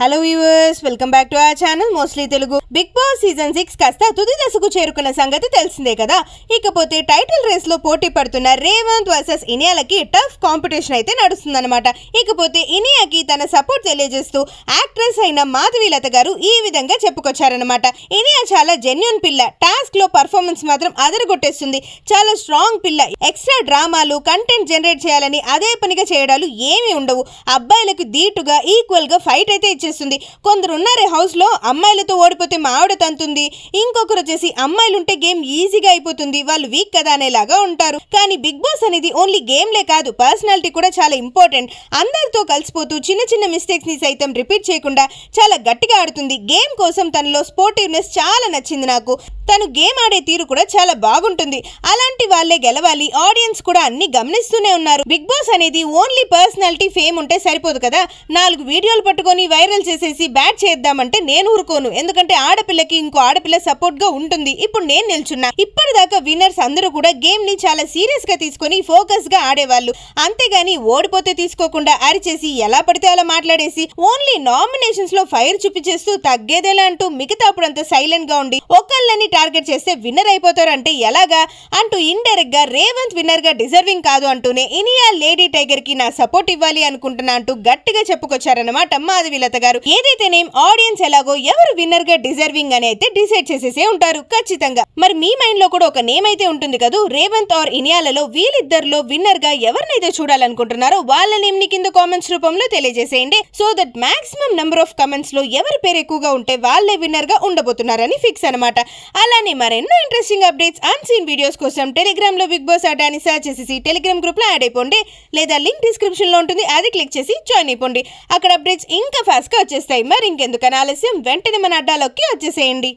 hello viewers welcome back to ఆ channel mostly Telugu Bigg Boss season six కాస్త తుది దశకు చేరుకున్న సంగతి తెలిసిందే కదా ఇకపోతే టైటిల్ రేస్ లో పోటీ పడుతున్న రేవంత్ వర్సెస్ ఇనియాలకి టఫ్ కాంపిటీషన్ అయితే నడుస్తుందన్నమాట ఇకపోతే ఇనియాకి తన సపోర్ట్ తెలియజేస్తూ యాక్ట్రెస్ అయిన మాధవీలత గారు ఈ విధంగా చెప్పుకొచ్చారనమాట ఇనియా చాలా జెన్యున్ పిల్ల టాస్క్ లో పర్ఫార్మెన్స్ మాత్రం అదరగొట్టేస్తుంది చాలా స్ట్రాంగ్ పిల్ల ఎక్స్ట్రా డ్రామాలు కంటెంట్ జనరేట్ చేయాలని అదే పనిగా చేయడాలు ఏమీ ఉండవు అబ్బాయిలకు దీటుగా ఈక్వల్ గా ఫైట్ అయితే చేస్తుంది కొందరు ఉన్నారే హౌస్లో అమ్మాయిలతో ఓడిపోతే మా ఆవిడ తంతుంది ఇంకొకరు వచ్చేసి అమ్మాయిలు ఉంటే గేమ్ ఈజీగా అయిపోతుంది వాళ్ళు వీక్ కదా అనేలాగా ఉంటారు కానీ బిగ్ బాస్ అనేది ఓన్లీ గేమ్లే కాదు పర్సనాలిటీ కూడా చాలా ఇంపార్టెంట్ అందరితో కలిసిపోతూ చిన్న చిన్న మిస్టేక్స్ని సైతం రిపీట్ చేయకుండా చాలా గట్టిగా ఆడుతుంది గేమ్ కోసం తనలో స్పోర్టివ్నెస్ చాలా నచ్చింది నాకు తను గేమ్ ఆడే తీరు కూడా చాలా బాగుంటుంది అలాంటి వాళ్ళే గెలవాలి ఆడియన్స్ కూడా అన్ని గమనిస్తూనే ఉన్నారు బిగ్ బాస్ అనేది ఓన్లీ పర్సనాలిటీ ఫేమ్ ఉంటే సరిపోదు కదా నాలుగు వీడియోలు పట్టుకొని వైరల్ ఫైనల్ చేసేసి బ్యాట్ చేద్దామంటే నేను ఊరుకోను ఎందుకంటే ఆడపిల్లకి ఇంకో ఆడపిల్ల సపోర్ట్ గా ఉంటుంది ఇప్పుడు నేను నిల్చున్నా ఇప్పటిదాకా విన్నర్స్ అందరూ కూడా గేమ్ ని చాలా సీరియస్ గా తీసుకొని ఫోకస్ గా ఆడేవాళ్ళు అంతేగాని ఓడిపోతే తీసుకోకుండా అరిచేసి ఎలా పడితే అలా మాట్లాడేసి ఓన్లీ నామినేషన్స్ లో ఫైర్ చూపించేస్తూ తగ్గేదేలా అంటూ మిగతా అప్పుడంతా సైలెంట్ గా ఉండి ఒకళ్ళని టార్గెట్ చేస్తే విన్నర్ అయిపోతారు అంటే ఎలాగా అంటూ ఇండైరెక్ట్ గా రేవంత్ విన్నర్ గా డిజర్వింగ్ కాదు అంటూనే ఇనియా లేడీ టైగర్ కి నా సపోర్ట్ ఇవ్వాలి అనుకుంటున్నా అంటూ గట్టిగా చెప్పుకొచ్చారన్నమాట మాధవి లత గారు ఏదైతేనేం ఆడియన్స్ ఎలాగో ఎవరు విన్నర్ గా డిజర్వింగ్ అని అయితే డిసైడ్ చేసేసే ఉంటారు ఖచ్చితంగా మరి మీ మైండ్ లో కూడా ఒక నేమ్ అయితే ఉంటుంది కదా రేవంత్ ఆర్ ఇనియాలలో వీళ్ళిద్దరిలో విన్నర్ గా ఎవరినైతే చూడాలనుకుంటున్నారో వాళ్ళ నేమ్ ని కింద కామెంట్స్ రూపంలో తెలియజేసేయండి so that maximum number of comments లో ఎవరి పేరు ఎక్కువగా ఉంటే వాళ్ళే విన్నర్ గా ఉండబోతున్నారని ఫిక్స్ అనమాట అలానే మరెన్నో ఇంట్రెస్టింగ్ అప్డేట్స్ అన్సీన్ వీడియోస్ కోసం టెలిగ్రామ్ లో బిగ్ బాస్ అటాని సర్చ్ చేసేసి టెలిగ్రామ్ గ్రూప్ లో యాడ్ అయిపోండి లేదా లింక్ డిస్క్రిప్షన్ లో ఉంటుంది అది క్లిక్ చేసి జాయిన్ అయిపోండి అక్కడ అప్డేట్స్ ఇంకా ఫాస్ట్ వచ్చేస్తాయి మరి ఇంకెందుకని ఆలస్యం వెంటనే మన అడ్డాలోకి వచ్చేసేయండి